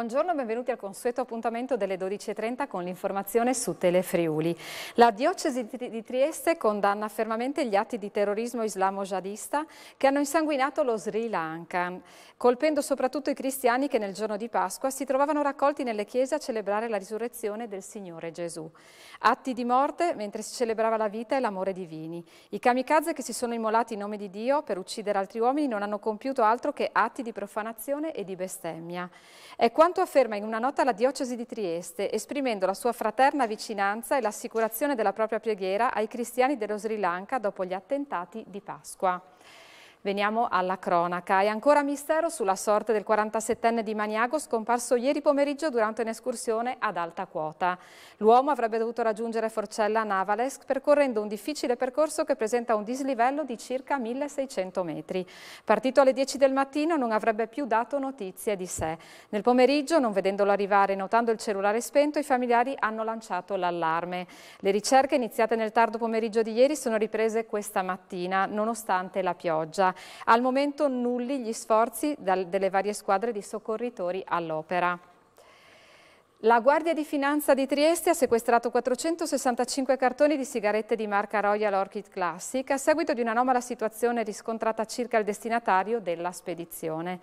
buongiorno e benvenuti al consueto appuntamento delle 12.30 con l'informazione su Telefriuli. La diocesi di Trieste condanna fermamente gli atti di terrorismo islamo-jihadista che hanno insanguinato lo Sri Lanka, colpendo soprattutto i cristiani che nel giorno di Pasqua si trovavano raccolti nelle chiese a celebrare la risurrezione del Signore Gesù. Atti di morte mentre si celebrava la vita e l'amore divini. I kamikaze che si sono immolati in nome di Dio per uccidere altri uomini non hanno compiuto altro che atti di profanazione e di bestemmia. È quando quanto afferma in una nota la Diocesi di Trieste, esprimendo la sua fraterna vicinanza e l'assicurazione della propria preghiera ai cristiani dello Sri Lanka dopo gli attentati di Pasqua. Veniamo alla cronaca. È ancora mistero sulla sorte del 47enne di Maniago scomparso ieri pomeriggio durante un'escursione ad alta quota. L'uomo avrebbe dovuto raggiungere Forcella Navalesk percorrendo un difficile percorso che presenta un dislivello di circa 1600 metri. Partito alle 10 del mattino non avrebbe più dato notizie di sé. Nel pomeriggio, non vedendolo arrivare e notando il cellulare spento, i familiari hanno lanciato l'allarme. Le ricerche iniziate nel tardo pomeriggio di ieri sono riprese questa mattina, nonostante la pioggia. Al momento nulli gli sforzi delle varie squadre di soccorritori all'opera. La Guardia di Finanza di Trieste ha sequestrato 465 cartoni di sigarette di marca Royal Orchid Classic a seguito di un'anomala situazione riscontrata circa il destinatario della spedizione.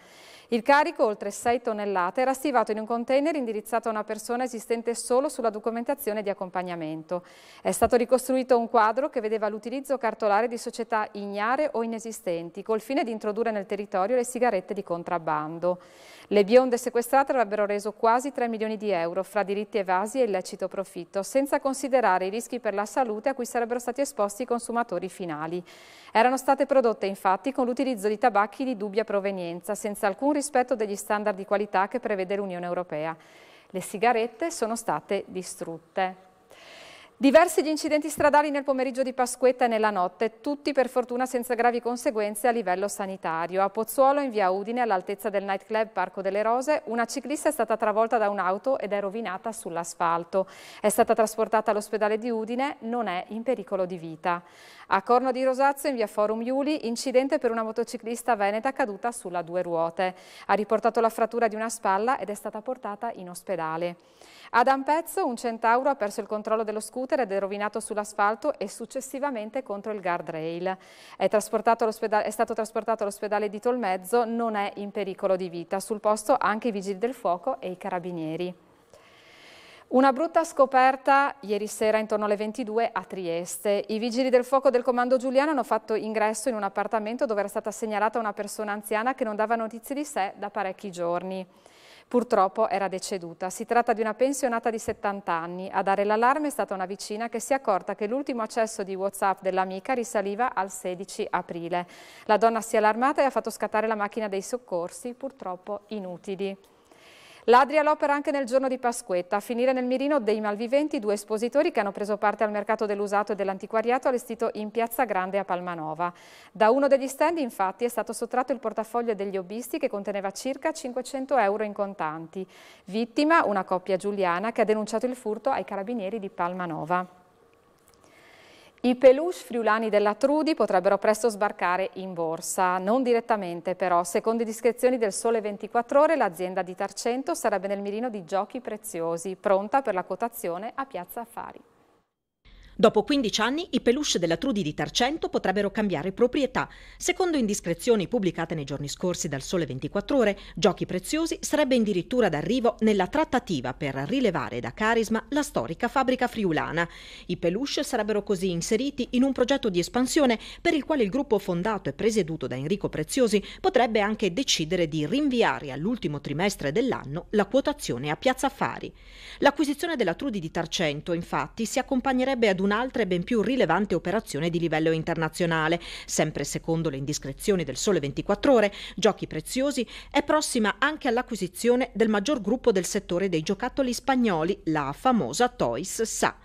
Il carico, oltre 6 tonnellate, era stivato in un container indirizzato a una persona esistente solo sulla documentazione di accompagnamento. È stato ricostruito un quadro che vedeva l'utilizzo cartolare di società ignare o inesistenti, col fine di introdurre nel territorio le sigarette di contrabbando. Le bionde sequestrate avrebbero reso quasi 3 milioni di euro euro fra diritti evasi e illecito profitto, senza considerare i rischi per la salute a cui sarebbero stati esposti i consumatori finali. Erano state prodotte infatti con l'utilizzo di tabacchi di dubbia provenienza, senza alcun rispetto degli standard di qualità che prevede l'Unione Europea. Le sigarette sono state distrutte. Diversi gli incidenti stradali nel pomeriggio di Pasquetta e nella notte, tutti per fortuna senza gravi conseguenze a livello sanitario. A Pozzuolo, in via Udine, all'altezza del nightclub Parco delle Rose, una ciclista è stata travolta da un'auto ed è rovinata sull'asfalto. È stata trasportata all'ospedale di Udine, non è in pericolo di vita. A Corno di Rosazzo, in via Forum Iuli, incidente per una motociclista veneta caduta sulla due ruote. Ha riportato la frattura di una spalla ed è stata portata in ospedale. Ad Ampezzo, un centauro ha perso il controllo dello scooter scooter ed è rovinato sull'asfalto e successivamente contro il guardrail. È, è stato trasportato all'ospedale di Tolmezzo, non è in pericolo di vita. Sul posto anche i vigili del fuoco e i carabinieri. Una brutta scoperta ieri sera intorno alle 22 a Trieste. I vigili del fuoco del comando Giuliano hanno fatto ingresso in un appartamento dove era stata segnalata una persona anziana che non dava notizie di sé da parecchi giorni purtroppo era deceduta. Si tratta di una pensionata di 70 anni. A dare l'allarme è stata una vicina che si è accorta che l'ultimo accesso di WhatsApp dell'amica risaliva al 16 aprile. La donna si è allarmata e ha fatto scattare la macchina dei soccorsi, purtroppo inutili. L'Adria l'opera anche nel giorno di Pasquetta, a finire nel mirino dei malviventi due espositori che hanno preso parte al mercato dell'usato e dell'antiquariato allestito in Piazza Grande a Palmanova. Da uno degli stand infatti è stato sottratto il portafoglio degli hobbisti che conteneva circa 500 euro in contanti. Vittima una coppia giuliana che ha denunciato il furto ai carabinieri di Palmanova. I peluche friulani della Trudi potrebbero presto sbarcare in borsa, non direttamente però. Secondo discrezioni del Sole 24 Ore, l'azienda di Tarcento sarebbe nel mirino di giochi preziosi, pronta per la quotazione a Piazza Affari. Dopo 15 anni i peluche della Trudi di Tarcento potrebbero cambiare proprietà. Secondo indiscrezioni pubblicate nei giorni scorsi dal Sole 24 Ore, Giochi Preziosi sarebbe addirittura d'arrivo nella trattativa per rilevare da Carisma la storica fabbrica friulana. I peluche sarebbero così inseriti in un progetto di espansione per il quale il gruppo fondato e presieduto da Enrico Preziosi potrebbe anche decidere di rinviare all'ultimo trimestre dell'anno la quotazione a Piazza Affari. L'acquisizione della Trudi di Tarcento, infatti, si accompagnerebbe ad un un'altra e ben più rilevante operazione di livello internazionale. Sempre secondo le indiscrezioni del Sole 24 Ore, Giochi Preziosi è prossima anche all'acquisizione del maggior gruppo del settore dei giocattoli spagnoli, la famosa Toys Sa.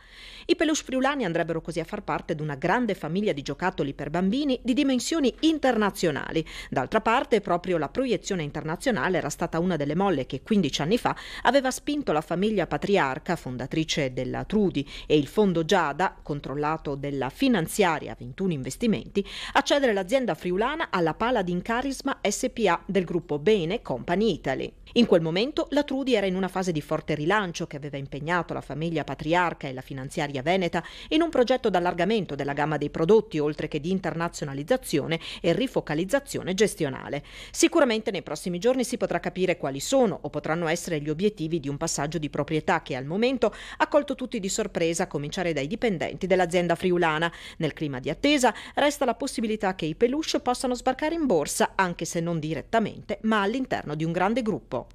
I peluche friulani andrebbero così a far parte di una grande famiglia di giocattoli per bambini di dimensioni internazionali. D'altra parte, proprio la proiezione internazionale era stata una delle molle che 15 anni fa aveva spinto la famiglia patriarca, fondatrice della Trudi, e il Fondo Giada controllato della finanziaria 21 Investimenti, a cedere l'azienda friulana alla di Incarisma SPA del gruppo Bene Company Italy. In quel momento la Trudi era in una fase di forte rilancio che aveva impegnato la famiglia patriarca e la finanziaria veneta in un progetto d'allargamento della gamma dei prodotti, oltre che di internazionalizzazione e rifocalizzazione gestionale. Sicuramente nei prossimi giorni si potrà capire quali sono o potranno essere gli obiettivi di un passaggio di proprietà che al momento ha colto tutti di sorpresa, a cominciare dai dipendenti dipendenti dell'azienda friulana. Nel clima di attesa resta la possibilità che i peluche possano sbarcare in borsa, anche se non direttamente, ma all'interno di un grande gruppo.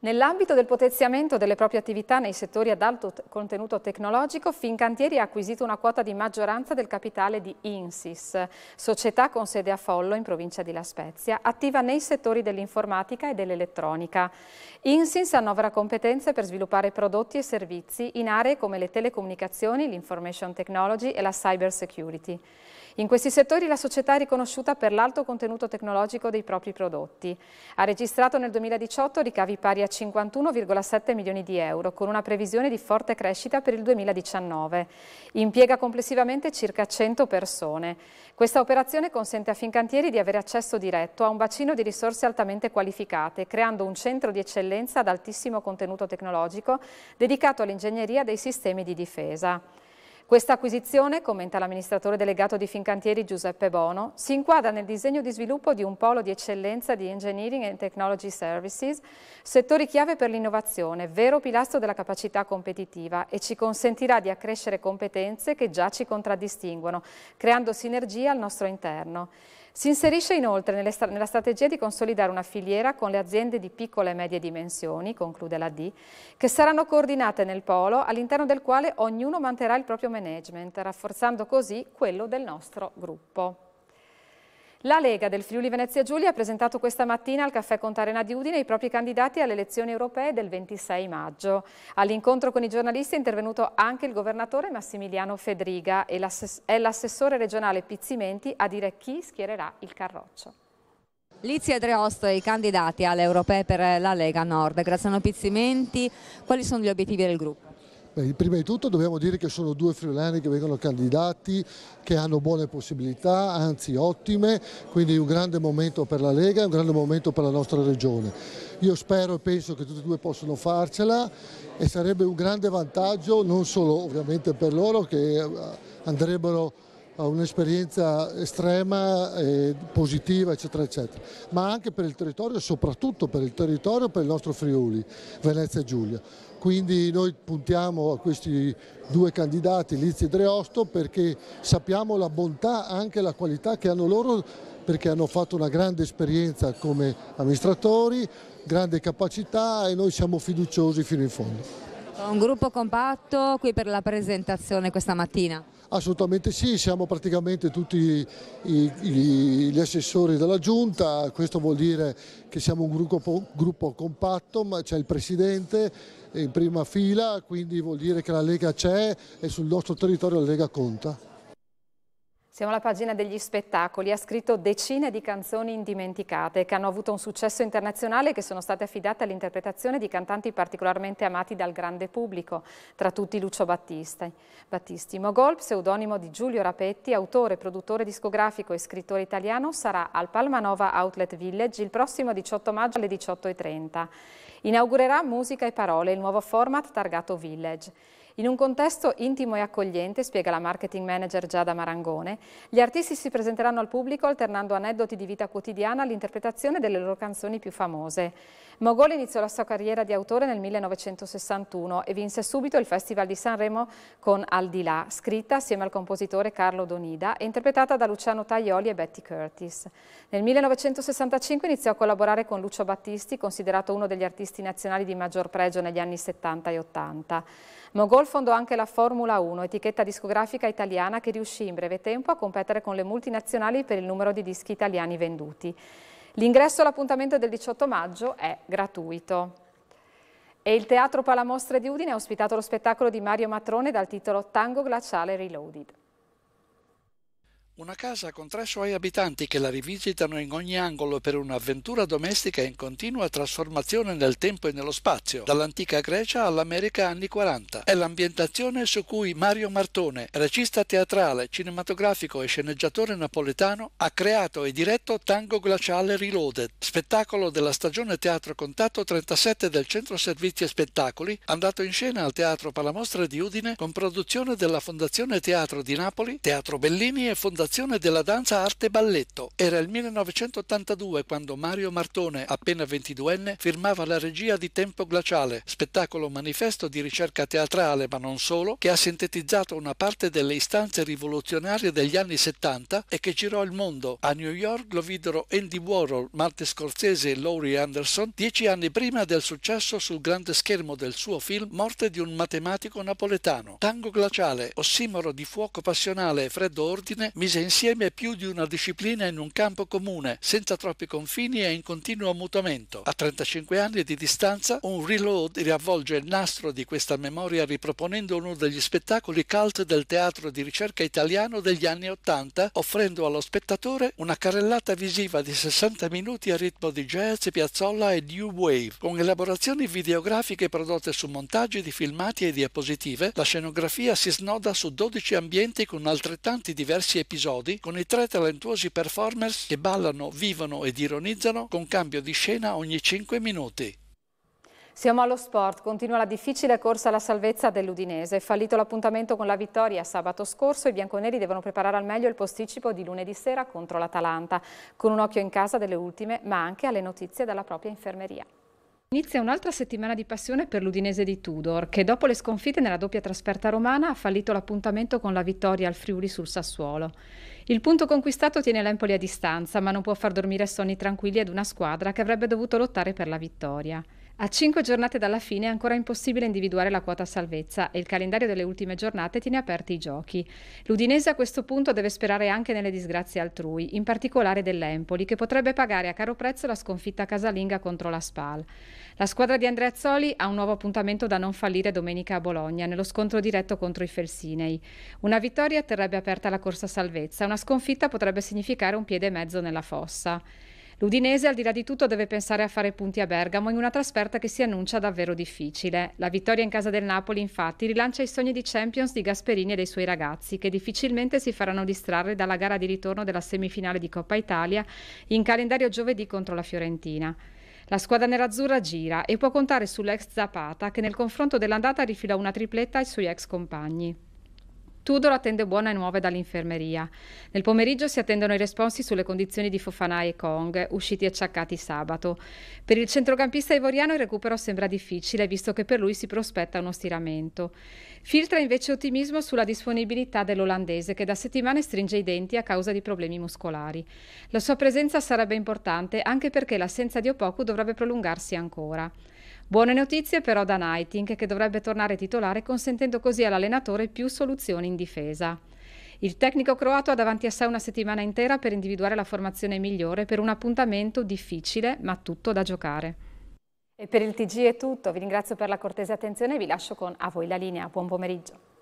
Nell'ambito del potenziamento delle proprie attività nei settori ad alto contenuto tecnologico, Fincantieri ha acquisito una quota di maggioranza del capitale di Insys, società con sede a Follo in provincia di La Spezia, attiva nei settori dell'informatica e dell'elettronica. Insys annovera competenze per sviluppare prodotti e servizi in aree come le telecomunicazioni, l'information technology e la cyber security. In questi settori la società è riconosciuta per l'alto contenuto tecnologico dei propri prodotti. Ha registrato nel 2018 ricavi pari a a 51,7 milioni di euro, con una previsione di forte crescita per il 2019. Impiega complessivamente circa 100 persone. Questa operazione consente a Fincantieri di avere accesso diretto a un bacino di risorse altamente qualificate, creando un centro di eccellenza ad altissimo contenuto tecnologico dedicato all'ingegneria dei sistemi di difesa. Questa acquisizione, commenta l'amministratore delegato di Fincantieri Giuseppe Bono, si inquadra nel disegno di sviluppo di un polo di eccellenza di Engineering and Technology Services, settori chiave per l'innovazione, vero pilastro della capacità competitiva e ci consentirà di accrescere competenze che già ci contraddistinguono, creando sinergia al nostro interno. Si inserisce inoltre nella strategia di consolidare una filiera con le aziende di piccole e medie dimensioni, conclude la D, che saranno coordinate nel polo all'interno del quale ognuno manterrà il proprio management, rafforzando così quello del nostro gruppo. La Lega del Friuli Venezia Giulia ha presentato questa mattina al Caffè Contarena di Udine i propri candidati alle elezioni europee del 26 maggio. All'incontro con i giornalisti è intervenuto anche il governatore Massimiliano Fedriga e è l'assessore regionale Pizzimenti a dire chi schiererà il carroccio. Lizia e i candidati alle europee per la Lega Nord. Graziano Pizzimenti, quali sono gli obiettivi del gruppo? Beh, prima di tutto dobbiamo dire che sono due friulani che vengono candidati, che hanno buone possibilità, anzi ottime, quindi un grande momento per la Lega e un grande momento per la nostra regione. Io spero e penso che tutti e due possano farcela e sarebbe un grande vantaggio non solo ovviamente per loro che eh, andrebbero ha un'esperienza estrema, e positiva, eccetera, eccetera, ma anche per il territorio, soprattutto per il territorio, per il nostro Friuli, Venezia e Giulia. Quindi noi puntiamo a questi due candidati, Lizzi e Dreosto, perché sappiamo la bontà, anche la qualità che hanno loro, perché hanno fatto una grande esperienza come amministratori, grande capacità e noi siamo fiduciosi fino in fondo. Un gruppo compatto qui per la presentazione questa mattina? Assolutamente sì, siamo praticamente tutti gli assessori della Giunta, questo vuol dire che siamo un gruppo, gruppo compatto, ma c'è il Presidente in prima fila, quindi vuol dire che la Lega c'è e sul nostro territorio la Lega conta. Siamo alla pagina degli spettacoli, ha scritto decine di canzoni indimenticate che hanno avuto un successo internazionale e che sono state affidate all'interpretazione di cantanti particolarmente amati dal grande pubblico, tra tutti Lucio Battisti. Battisti Mogol, pseudonimo di Giulio Rapetti, autore, produttore discografico e scrittore italiano, sarà al Palmanova Outlet Village il prossimo 18 maggio alle 18.30. Inaugurerà Musica e Parole, il nuovo format targato Village. In un contesto intimo e accogliente, spiega la marketing manager Giada Marangone, gli artisti si presenteranno al pubblico alternando aneddoti di vita quotidiana all'interpretazione delle loro canzoni più famose. Mogol iniziò la sua carriera di autore nel 1961 e vinse subito il Festival di Sanremo con Al di là, scritta assieme al compositore Carlo Donida e interpretata da Luciano Tajoli e Betty Curtis. Nel 1965 iniziò a collaborare con Lucio Battisti, considerato uno degli artisti nazionali di maggior pregio negli anni 70 e 80. Mogol fondò anche la Formula 1, etichetta discografica italiana che riuscì in breve tempo a competere con le multinazionali per il numero di dischi italiani venduti. L'ingresso all'appuntamento del 18 maggio è gratuito. E il Teatro Palamostre di Udine ha ospitato lo spettacolo di Mario Matrone dal titolo Tango Glaciale Reloaded. Una casa con tre suoi abitanti che la rivisitano in ogni angolo per un'avventura domestica in continua trasformazione nel tempo e nello spazio, dall'antica Grecia all'America anni 40. È l'ambientazione su cui Mario Martone, regista teatrale, cinematografico e sceneggiatore napoletano, ha creato e diretto Tango Glaciale Reloaded, spettacolo della stagione Teatro Contatto 37 del Centro Servizi e Spettacoli, andato in scena al Teatro Palamostra di Udine con produzione della Fondazione Teatro di Napoli, Teatro Bellini e Fondazione fondazione della danza arte balletto. Era il 1982 quando Mario Martone, appena 22enne, firmava la regia di Tempo Glaciale, spettacolo manifesto di ricerca teatrale ma non solo, che ha sintetizzato una parte delle istanze rivoluzionarie degli anni 70 e che girò il mondo. A New York lo videro Andy Warhol, Marte Scorsese e Laurie Anderson dieci anni prima del successo sul grande schermo del suo film Morte di un matematico napoletano. Tango glaciale, ossimoro di fuoco passionale e freddo ordine, mise mise insieme più di una disciplina in un campo comune, senza troppi confini e in continuo mutamento. A 35 anni di distanza, un reload riavvolge il nastro di questa memoria riproponendo uno degli spettacoli cult del teatro di ricerca italiano degli anni Ottanta, offrendo allo spettatore una carrellata visiva di 60 minuti a ritmo di jazz, piazzolla e new wave, con elaborazioni videografiche prodotte su montaggi di filmati e diapositive. La scenografia si snoda su 12 ambienti con altrettanti diversi episodi episodi con i tre talentuosi performers che ballano, vivono ed ironizzano con cambio di scena ogni 5 minuti. Siamo allo sport, continua la difficile corsa alla salvezza dell'Udinese. fallito l'appuntamento con la vittoria sabato scorso, i bianconeri devono preparare al meglio il posticipo di lunedì sera contro l'Atalanta, con un occhio in casa delle ultime, ma anche alle notizie dalla propria infermeria. Inizia un'altra settimana di passione per l'Udinese di Tudor, che dopo le sconfitte nella doppia trasferta romana ha fallito l'appuntamento con la vittoria al Friuli sul Sassuolo. Il punto conquistato tiene l'Empoli a distanza, ma non può far dormire sonni tranquilli ad una squadra che avrebbe dovuto lottare per la vittoria. A cinque giornate dalla fine è ancora impossibile individuare la quota salvezza e il calendario delle ultime giornate tiene aperti i giochi. L'Udinese a questo punto deve sperare anche nelle disgrazie altrui, in particolare dell'Empoli, che potrebbe pagare a caro prezzo la sconfitta casalinga contro la Spal. La squadra di Andrea Zoli ha un nuovo appuntamento da non fallire domenica a Bologna, nello scontro diretto contro i Felsinei. Una vittoria terrebbe aperta la corsa salvezza, una sconfitta potrebbe significare un piede e mezzo nella fossa. L'Udinese al di là di tutto deve pensare a fare punti a Bergamo in una trasferta che si annuncia davvero difficile. La vittoria in casa del Napoli infatti rilancia i sogni di Champions di Gasperini e dei suoi ragazzi che difficilmente si faranno distrarre dalla gara di ritorno della semifinale di Coppa Italia in calendario giovedì contro la Fiorentina. La squadra nerazzurra gira e può contare sull'ex Zapata che nel confronto dell'andata rifila una tripletta ai suoi ex compagni. Tudor attende buone nuove dall'infermeria. Nel pomeriggio si attendono i responsi sulle condizioni di Fofana e Kong, usciti acciaccati sabato. Per il centrocampista ivoriano il recupero sembra difficile, visto che per lui si prospetta uno stiramento. Filtra invece ottimismo sulla disponibilità dell'olandese, che da settimane stringe i denti a causa di problemi muscolari. La sua presenza sarebbe importante anche perché l'assenza di Opoku dovrebbe prolungarsi ancora. Buone notizie però da Nighting che dovrebbe tornare titolare consentendo così all'allenatore più soluzioni in difesa. Il tecnico croato ha davanti a sé una settimana intera per individuare la formazione migliore per un appuntamento difficile ma tutto da giocare. E per il TG è tutto, vi ringrazio per la cortese attenzione e vi lascio con A voi la linea, buon pomeriggio.